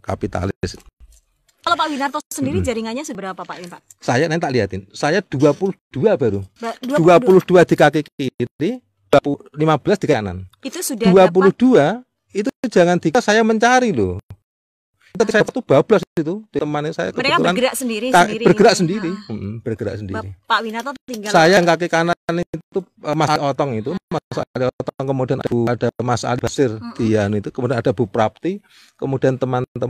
kapitalis. Kalau Pak Winarto sendiri hmm. jaringannya seberapa Pak Pak? Saya nanti tak lihatin. Saya 22 baru. Ba 22. 22 di kaki kiri, 15 di kanan. Itu sudah 22 dapat? itu jangan dikira saya mencari loh. Tapi saya itu bablas itu temannya saya. Mereka bergerak sendiri, sendiri. Bergerak sendiri, ah. hmm, bergerak sendiri. Pak Winarto tinggal. Saya yang kaki kanan itu eh, Mas Otong itu, Mas Ali Otong kemudian ada Mas Ali Basir mm -hmm. Dian itu, kemudian ada Bu Prapti, kemudian teman-teman